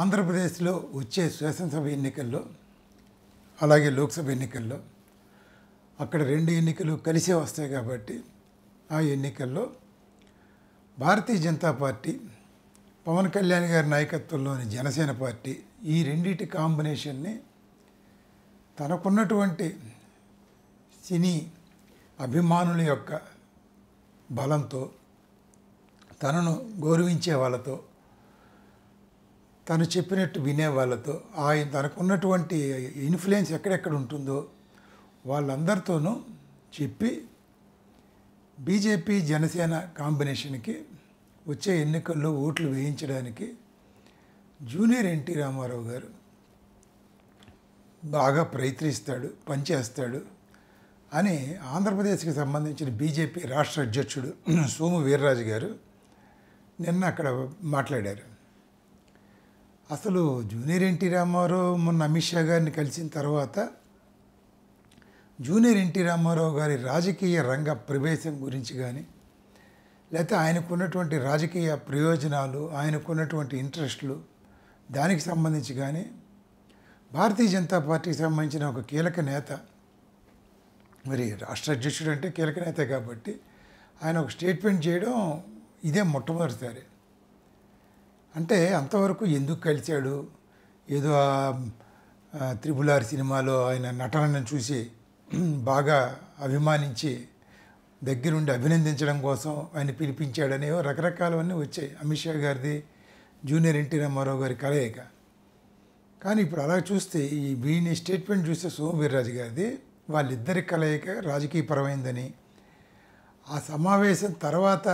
ఆంధ్రప్రదేశ్లో వచ్చే శాసనసభ ఎన్నికల్లో అలాగే లోక్సభ ఎన్నికల్లో అక్కడ రెండు ఎన్నికలు కలిసే వస్తాయి కాబట్టి ఆ ఎన్నికల్లో భారతీయ జనతా పార్టీ పవన్ కళ్యాణ్ గారి నాయకత్వంలోని జనసేన పార్టీ ఈ రెండింటి కాంబినేషన్ని తనకున్నటువంటి సినీ అభిమానుల యొక్క బలంతో తనను గౌరవించే వాళ్ళతో తను చెప్పినట్టు వినే వాళ్ళతో ఆయన తనకున్నటువంటి ఇన్ఫ్లుయెన్స్ ఎక్కడెక్కడ ఉంటుందో వాళ్ళందరితోనూ చెప్పి బీజేపీ జనసేన కాంబినేషన్కి వచ్చే ఎన్నికల్లో ఓట్లు వేయించడానికి జూనియర్ ఎన్టీ రామారావు గారు బాగా ప్రయత్నిస్తాడు పనిచేస్తాడు అని ఆంధ్రప్రదేశ్కి సంబంధించిన బీజేపీ రాష్ట్ర అధ్యక్షుడు సోము వీర్రాజు గారు నిన్న అక్కడ మాట్లాడారు అసలు జూనియర్ ఎన్టీ రామారావు మొన్న అమిత్ షా గారిని కలిసిన తర్వాత జూనియర్ ఎన్టీ రామారావు గారి రాజకీయ రంగ ప్రవేశం గురించి కానీ లేకపోతే ఆయనకున్నటువంటి రాజకీయ ప్రయోజనాలు ఆయనకున్నటువంటి ఇంట్రెస్ట్లు దానికి సంబంధించి కానీ భారతీయ జనతా పార్టీకి సంబంధించిన ఒక కీలక నేత మరి రాష్ట్ర అధ్యక్షుడు అంటే కీలక నేత కాబట్టి ఆయన ఒక స్టేట్మెంట్ చేయడం ఇదే మొట్టమొదటిసారి అంటే అంతవరకు ఎందుకు కలిశాడు ఏదో ఆర్ సినిమాలో ఆయన నటనను చూసి బాగా అభిమానించి దగ్గరుండి అభినందించడం కోసం ఆయన పిలిపించాడనే రకరకాలవన్నీ వచ్చాయి అమిత్ షా గారిది జూనియర్ ఎన్టీ రామారావు గారి కలయిక కానీ ఇప్పుడు అలా చూస్తే ఈ వీని స్టేట్మెంట్ చూస్తే సోము వీర్రాజు గారిది వాళ్ళిద్దరి కలయిక రాజకీయపరమైందని ఆ సమావేశం తర్వాత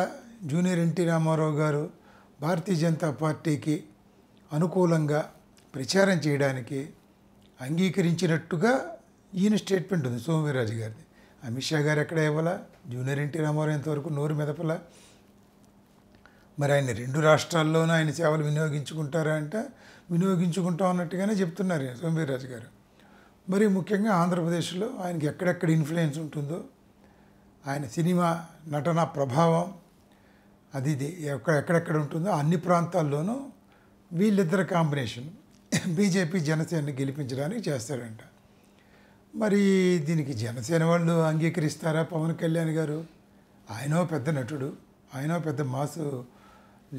జూనియర్ ఎన్టీ రామారావు గారు భారతీయ జనతా పార్టీకి అనుకూలంగా ప్రచారం చేయడానికి అంగీకరించినట్టుగా ఈయన స్టేట్మెంట్ ఉంది సోమవీరాజు గారిది అమిత్ షా గారు ఎక్కడ ఇవ్వాలా జూనియర్ ఎన్టీ రామారావు ఇంతవరకు నోరు మెదపలా మరి ఆయన రెండు రాష్ట్రాల్లోనూ ఆయన సేవలు వినియోగించుకుంటారా అంటే వినియోగించుకుంటాం అన్నట్టుగానే చెప్తున్నారు సోమవీరాజు గారు మరి ముఖ్యంగా ఆంధ్రప్రదేశ్లో ఆయనకి ఎక్కడెక్కడ ఇన్ఫ్లుయెన్స్ ఉంటుందో ఆయన సినిమా నటన ప్రభావం అది ఇది ఎక్కడ ఎక్కడెక్కడ ఉంటుందో అన్ని ప్రాంతాల్లోనూ వీళ్ళిద్దరు కాంబినేషన్ బీజేపీ జనసేనని గెలిపించడానికి చేస్తారంట మరి దీనికి జనసేన వాళ్ళు అంగీకరిస్తారా పవన్ కళ్యాణ్ గారు ఆయనో పెద్ద నటుడు ఆయనో పెద్ద మాసు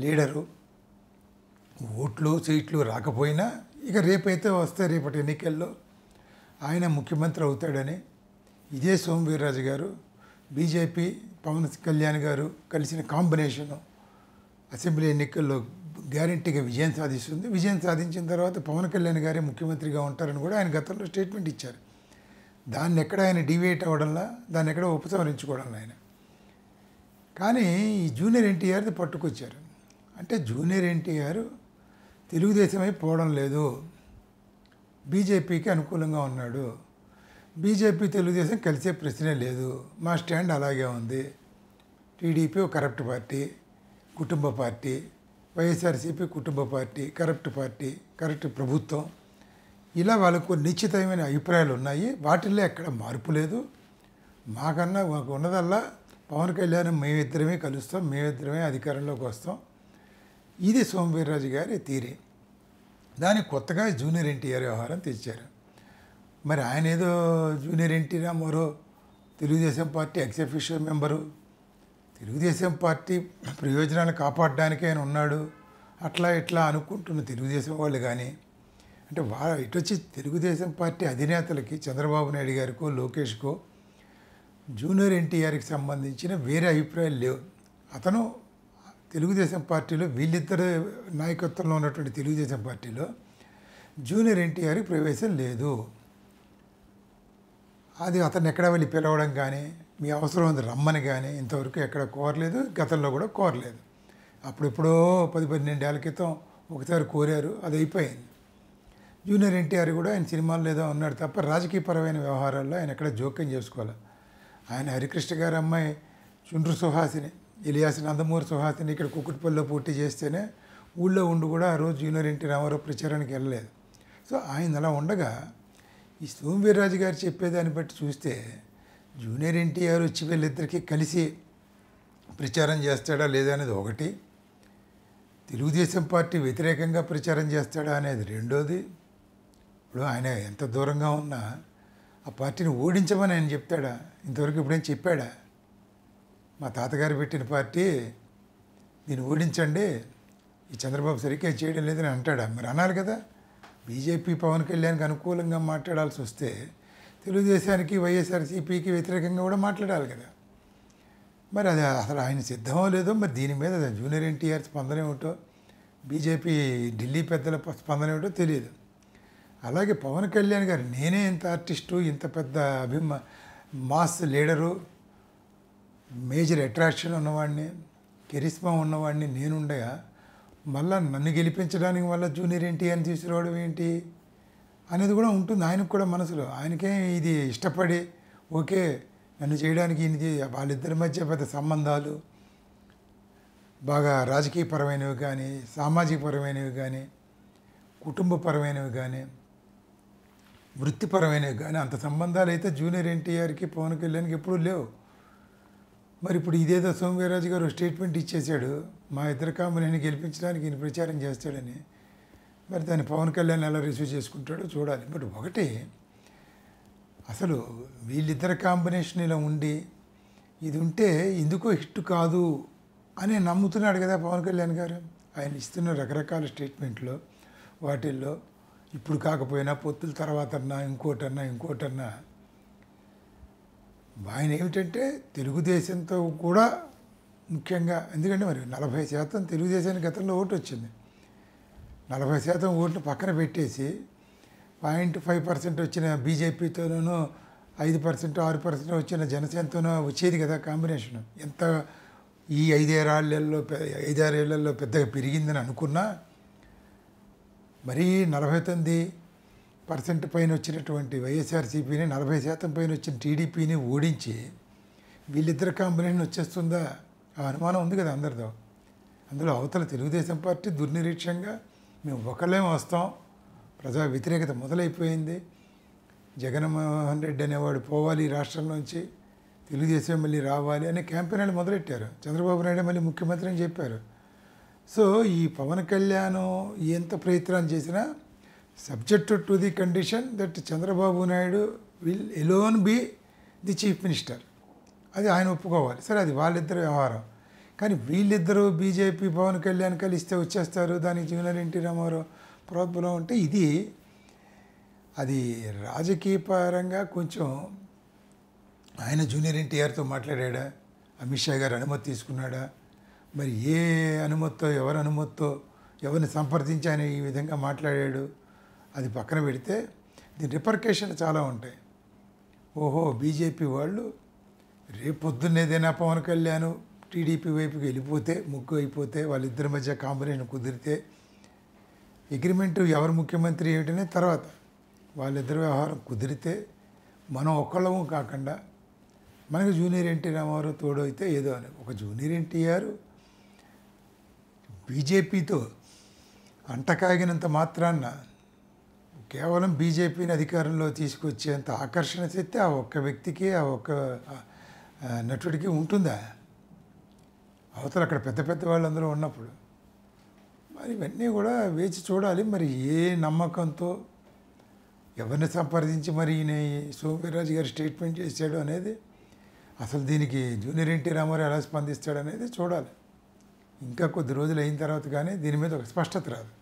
లీడరు ఓట్లు సీట్లు రాకపోయినా ఇక రేపైతే వస్తే రేపటి ఎన్నికల్లో ఆయన ముఖ్యమంత్రి అవుతాడని ఇదే సోమవీర్రాజు గారు బీజేపీ పవన్ కళ్యాణ్ గారు కలిసిన కాంబినేషను అసెంబ్లీ ఎన్నికల్లో గ్యారంటీగా విజయం సాధిస్తుంది విజయం సాధించిన తర్వాత పవన్ కళ్యాణ్ గారే ముఖ్యమంత్రిగా ఉంటారని కూడా ఆయన గతంలో స్టేట్మెంట్ ఇచ్చారు దాన్ని ఎక్కడ ఆయన డివేట్ అవ్వడంలా దాన్ని ఎక్కడ ఉపసంహరించుకోవడం ఆయన కానీ ఈ జూనియర్ ఎన్టీఆర్ది పట్టుకొచ్చారు అంటే జూనియర్ ఎన్టీఆర్ తెలుగుదేశమై పోవడం లేదు బీజేపీకి అనుకూలంగా ఉన్నాడు బీజేపీ తెలుగుదేశం కలిసే ప్రశ్నే లేదు మా స్టాండ్ అలాగే ఉంది టీడీపీ కరప్ట్ పార్టీ కుటుంబ పార్టీ వైఎస్ఆర్సీపీ కుటుంబ పార్టీ కరప్ట్ పార్టీ కరెక్ట్ ప్రభుత్వం ఇలా వాళ్ళకు నిశ్చితమైన అభిప్రాయాలు ఉన్నాయి వాటిల్లో ఎక్కడ మార్పు లేదు మాకన్నా మాకు ఉన్నదల్లా పవన్ కళ్యాణ్ మేమిద్దరమే కలుస్తాం మేమిద్దరమే అధికారంలోకి వస్తాం ఇది సోమవీర్రాజు గారి తీరే దానికి కొత్తగా జూనియర్ ఎన్టీఆర్ వ్యవహారం తెచ్చారు మరి ఆయన ఏదో junior NT Rama Rao Telugu Desam party executive member Telugu Desam party ప్రయోజనాన్ని కాపాడడానికి ఆయన ఉన్నాడు అట్లా ఇట్లా అనుకుంటున్న తెలుగుదేశం వాళ్ళు కానీ అంటే వా ఇటొచ్చి తెలుగుదేశం పార్టీ అధినేతలకి చంద్రబాబు నాయుడు గారికో లోకేష్కో జూనియర్ ఎన్టీఆర్కి సంబంధించిన వేరే అభిప్రాయాలు లేవు అతను తెలుగుదేశం పార్టీలో వీళ్ళిద్దరు నాయకత్వంలో ఉన్నటువంటి తెలుగుదేశం పార్టీలో జూనియర్ ఎన్టీఆర్కి ప్రవేశం లేదు అది అతను ఎక్కడ వెళ్ళి పిలవడం కానీ మీ అవసరం ఉంది రమ్మని కానీ ఇంతవరకు ఎక్కడ కోరలేదు గతంలో కూడా కోరలేదు అప్పుడెప్పుడో పది ఏళ్ళ క్రితం ఒకసారి కోరారు అది అయిపోయింది జూనియర్ ఎన్టీఆర్ కూడా ఆయన సినిమాల్లో ఏదో ఉన్నాడు తప్ప రాజకీయపరమైన వ్యవహారాల్లో ఆయన ఎక్కడ జోక్యం చేసుకోవాలి ఆయన హరికృష్ణ గారి అమ్మాయి చుండ్రు సుహాసిని ఇలియాస్ నందమూరి సుహాసిని ఇక్కడ కుక్కుటిపల్లిలో పూర్తి చేస్తేనే ఊళ్ళో ఉండి కూడా ఆ రోజు జూనియర్ ఎన్టీ రామారావు ప్రచారానికి వెళ్ళలేదు సో ఆయన అలా ఉండగా ఈ సోమవీర్రాజు గారు చెప్పేదాన్ని బట్టి చూస్తే జూనియర్ ఎన్టీఆర్ వచ్చి వీళ్ళిద్దరికీ కలిసి ప్రచారం చేస్తాడా లేదా అనేది ఒకటి తెలుగుదేశం పార్టీ వ్యతిరేకంగా ప్రచారం చేస్తాడా అనేది రెండోది ఇప్పుడు ఆయన ఎంత దూరంగా ఉన్నా ఆ పార్టీని ఓడించమని ఆయన చెప్తాడా ఇంతవరకు ఇప్పుడేం చెప్పాడా మా తాతగారు పెట్టిన పార్టీ దీన్ని ఓడించండి ఈ చంద్రబాబు సరిగ్గా చేయడం లేదని అంటాడా మరి అనాలి కదా బీజేపీ పవన్ కళ్యాణ్కి అనుకూలంగా మాట్లాడాల్సి వస్తే తెలుగుదేశానికి వైఎస్ఆర్సీపీకి వ్యతిరేకంగా కూడా మాట్లాడాలి కదా మరి అది అసలు ఆయన సిద్ధమో లేదో మరి దీని మీద జూనియర్ ఎన్టీఆర్ స్పందన ఏమిటో బీజేపీ ఢిల్లీ పెద్దల స్పందన ఏమిటో తెలియదు అలాగే పవన్ కళ్యాణ్ గారు నేనే ఇంత ఆర్టిస్టు ఇంత పెద్ద అభిమా మాస్ లీడరు మేజర్ అట్రాక్షన్ ఉన్నవాడిని కెరిస్మా ఉన్నవాడిని నేనుండగా మళ్ళీ నన్ను గెలిపించడానికి మళ్ళీ జూనియర్ ఎన్టీఆర్ని తీసుకురావడం ఏంటి అనేది కూడా ఉంటుంది ఆయనకు కూడా మనసులో ఆయనకే ఇది ఇష్టపడి ఓకే నన్ను చేయడానికి ఇది వాళ్ళిద్దరి మధ్య పెద్ద సంబంధాలు బాగా రాజకీయపరమైనవి కానీ సామాజికపరమైనవి కానీ కుటుంబపరమైనవి కానీ వృత్తిపరమైనవి కానీ అంత సంబంధాలు అయితే జూనియర్ ఎన్టీఆర్కి పవన్ కళ్యాణ్కి ఎప్పుడూ లేవు మరి ఇప్పుడు ఇదేదో సోమవీరాజు గారు స్టేట్మెంట్ ఇచ్చేశాడు మా ఇద్దరు కాంబినేషన్ గెలిపించడానికి ఈయన ప్రచారం చేస్తాడని మరి దాన్ని పవన్ కళ్యాణ్ ఎలా రిసీవ్ చేసుకుంటాడో చూడాలి బట్ ఒకటి అసలు వీళ్ళిద్దరు కాంబినేషన్ ఇలా ఉండి ఇది ఉంటే ఎందుకో హిట్ కాదు అని నమ్ముతున్నాడు కదా పవన్ కళ్యాణ్ గారు ఆయన ఇస్తున్న రకరకాల స్టేట్మెంట్లో వాటిల్లో ఇప్పుడు కాకపోయినా పొత్తుల తర్వాతన్నా ఇంకోటన్నా ఇంకోటన్నా ఆయన ఏమిటంటే తెలుగుదేశంతో కూడా ముఖ్యంగా ఎందుకంటే మరి నలభై శాతం తెలుగుదేశానికి గతంలో ఓటు వచ్చింది నలభై శాతం ఓట్లు పక్కన పెట్టేసి పాయింట్ ఫైవ్ పర్సెంట్ వచ్చిన బీజేపీతోనూ ఐదు పర్సెంట్ ఆరు పర్సెంట్ వచ్చిన జనసేనతోనూ వచ్చేది కదా కాంబినేషన్ ఎంత ఈ ఐదారు ఏళ్ళల్లో పెద్దగా పెరిగిందని అనుకున్నా మరీ నలభై తొమ్మిది పర్సెంట్ పైన వచ్చినటువంటి వైఎస్ఆర్సీపీని నలభై శాతం పైన వచ్చిన టీడీపీని ఓడించి వీళ్ళిద్దరు కాంబినేషన్ వచ్చేస్తుందా ఆ అనుమానం ఉంది కదా అందరితో అందులో అవతల తెలుగుదేశం పార్టీ దుర్నిరీక్షంగా మేము ఒకళ్ళేం వస్తాం ప్రజా వ్యతిరేకత మొదలైపోయింది జగన్మోహన్ రెడ్డి అనేవాడు పోవాలి రాష్ట్రం రాష్ట్రంలోంచి తెలుగుదేశం మళ్ళీ రావాలి అనే క్యాంపెయిన్లు మొదలెట్టారు చంద్రబాబు నాయుడు మళ్ళీ ముఖ్యమంత్రి అని చెప్పారు సో ఈ పవన్ కళ్యాణ్ ఎంత ప్రయత్నాలు చేసినా subject to the condition that Chandrababu Naidu will alone be the chief minister అది ఆయన ఒప్పుకోవాలి సరే అది వాళ్ళిద్దరు వ్యవహారం కానీ వీళ్ళిద్దరూ బీజేపీ పవన్ కళ్యాణ్ కలిస్తే వచ్చేస్తారు దానికి జూనియర్ ఎన్టీ రామారావు ప్రాబ్లం అంటే ఇది అది రాజకీయపరంగా కొంచెం ఆయన జూనియర్ ఎన్టీఆర్తో మాట్లాడా అమిత్ షా గారు అనుమతి తీసుకున్నాడా మరి ఏ అనుమతితో ఎవరి అనుమతితో ఎవరిని సంప్రదించి ఆయన ఈ విధంగా మాట్లాడాడు అది పక్కన పెడితే దీని రిపర్కేషన్ చాలా ఉంటాయి ఓహో బీజేపీ వాళ్ళు రేపొద్దున్న ఏదైనా పవన్ కళ్యాణ్ టీడీపీ వైపుకి వెళ్ళిపోతే ముగ్గు అయిపోతే వాళ్ళిద్దరి మధ్య కాంబినేషన్ కుదిరితే అగ్రిమెంటు ఎవరు ముఖ్యమంత్రి ఏమిటనే తర్వాత వాళ్ళిద్దరి వ్యవహారం కుదిరితే మనం ఒకళ్ళము కాకుండా మనకు జూనియర్ ఎన్టీ రామారావు తోడు అయితే ఏదో అని ఒక జూనియర్ ఎన్టీఆర్ బీజేపీతో అంటకాగినంత మాత్రాన్న కేవలం బీజేపీని అధికారంలో తీసుకొచ్చేంత ఆకర్షణ శక్తి ఆ ఒక్క వ్యక్తికి ఆ ఒక్క నటుడికి ఉంటుందా అవతల అక్కడ పెద్ద పెద్ద వాళ్ళందరూ ఉన్నప్పుడు మరి ఇవన్నీ కూడా వేచి చూడాలి మరి ఏ నమ్మకంతో ఎవరిని సంప్రదించి మరి ఈయన సోమవీర్రాజు గారు స్టేట్మెంట్ చేశాడు అనేది అసలు దీనికి జూనియర్ ఎన్టీ రామారావు ఎలా స్పందిస్తాడు అనేది చూడాలి ఇంకా కొద్ది రోజులు అయిన తర్వాత కానీ దీని మీద ఒక స్పష్టత రాదు